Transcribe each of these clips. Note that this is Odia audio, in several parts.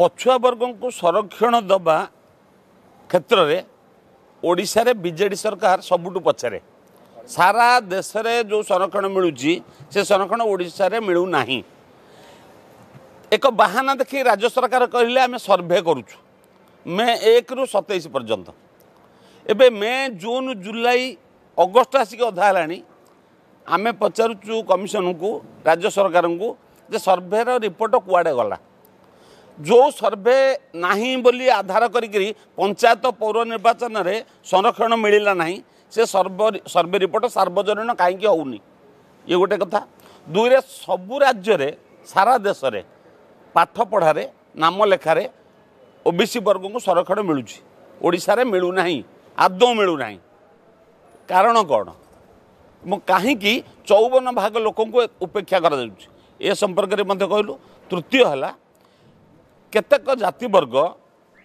ପଛୁଆ ବର୍ଗଙ୍କୁ ସଂରକ୍ଷଣ ଦେବା କ୍ଷେତ୍ରରେ ଓଡ଼ିଶାରେ ବିଜେଡ଼ି ସରକାର ସବୁଠୁ ପଛରେ ସାରା ଦେଶରେ ଯେଉଁ ସଂରକ୍ଷଣ ମିଳୁଛି ସେ ସଂରକ୍ଷଣ ଓଡ଼ିଶାରେ ମିଳୁନାହିଁ ଏକ ବାହାନା ଦେଖି ରାଜ୍ୟ ସରକାର କହିଲେ ଆମେ ସର୍ଭେ କରୁଛୁ ମେ ଏକରୁ ସତେଇଶ ପର୍ଯ୍ୟନ୍ତ ଏବେ ମେ ଜୁନ୍ ଜୁଲାଇ ଅଗଷ୍ଟ ଆସିକି ଅଧା ହେଲାଣି ଆମେ ପଚାରୁଛୁ କମିଶନଙ୍କୁ ରାଜ୍ୟ ସରକାରଙ୍କୁ ଯେ ସର୍ଭେର ରିପୋର୍ଟ କୁଆଡ଼େ ଗଲା ଯେଉଁ ସର୍ଭେ ନାହିଁ ବୋଲି ଆଧାର କରିକିରି ପଞ୍ଚାୟତ ପୌର ନିର୍ବାଚନରେ ସଂରକ୍ଷଣ ମିଳିଲା ନାହିଁ ସେ ସର୍ଭ ସର୍ଭେ ରିପୋର୍ଟ ସାର୍ବଜନୀନ କାହିଁକି ହେଉନି ଇଏ ଗୋଟେ କଥା ଦୁଇରେ ସବୁ ରାଜ୍ୟରେ ସାରା ଦେଶରେ ପାଠପଢ଼ାରେ ନାମ ଲେଖାରେ ଓ ବି ସି ବର୍ଗଙ୍କୁ ସଂରକ୍ଷଣ ମିଳୁଛି ଓଡ଼ିଶାରେ ମିଳୁନାହିଁ ଆଦୌ ମିଳୁନାହିଁ କାରଣ କ'ଣ ଏବଂ କାହିଁକି ଚଉବନ ଭାଗ ଲୋକଙ୍କୁ ଉପେକ୍ଷା କରାଯାଉଛି ଏ ସମ୍ପର୍କରେ ମଧ୍ୟ କହିଲୁ ତୃତୀୟ ହେଲା କେତେକ ଜାତିବର୍ଗ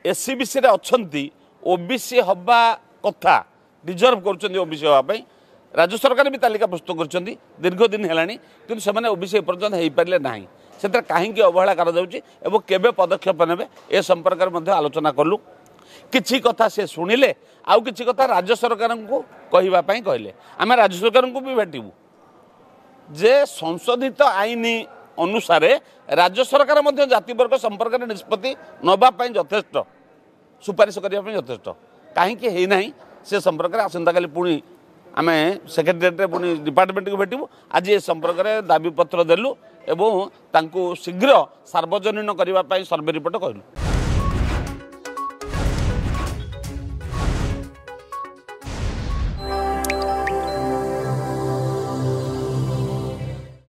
ଏସ୍ ସି ବି ସିରେ ଅଛନ୍ତି ଓ ବି ସି ହେବା କଥା ଡିଜର୍ଭ କରୁଛନ୍ତି ଓ ବି ସି ହେବା ପାଇଁ ରାଜ୍ୟ ସରକାର ବି ତାଲିକା ପ୍ରସ୍ତୁତ କରିଛନ୍ତି ଦୀର୍ଘ ଦିନ ହେଲାଣି କିନ୍ତୁ ସେମାନେ ଓ ବି ସି ଏପର୍ଯ୍ୟନ୍ତ ହେଇପାରିଲେ ନାହିଁ ସେଥିରେ କାହିଁକି ଅବହେଳା କରାଯାଉଛି ଏବଂ କେବେ ପଦକ୍ଷେପ ନେବେ ଏ ସମ୍ପର୍କରେ ମଧ୍ୟ ଆଲୋଚନା କଲୁ କିଛି କଥା ସେ ଶୁଣିଲେ ଆଉ କିଛି କଥା ରାଜ୍ୟ ସରକାରଙ୍କୁ କହିବା ପାଇଁ କହିଲେ ଆମେ ରାଜ୍ୟ ସରକାରଙ୍କୁ ବି ଭେଟିବୁ ଯେ ସଂଶୋଧିତ ଆଇନ ଅନୁସାରେ ରାଜ୍ୟ ସରକାର ମଧ୍ୟ ଜାତିବର୍ଗ ସମ୍ପର୍କରେ ନିଷ୍ପତ୍ତି ନେବା ପାଇଁ ଯଥେଷ୍ଟ ସୁପାରିଶ କରିବା ପାଇଁ ଯଥେଷ୍ଟ କାହିଁକି ହେଇନାହିଁ ସେ ସମ୍ପର୍କରେ ଆସନ୍ତାକାଲି ପୁଣି ଆମେ ସେକ୍ରେଟେରିଏଟ୍ରେ ପୁଣି ଡିପାର୍ଟମେଣ୍ଟକୁ ଭେଟିବୁ ଆଜି ଏ ସମ୍ପର୍କରେ ଦାବିପତ୍ର ଦେଲୁ ଏବଂ ତାଙ୍କୁ ଶୀଘ୍ର ସାର୍ବଜନୀନ କରିବା ପାଇଁ ସର୍ଭେ ରିପୋର୍ଟ କହିଲୁ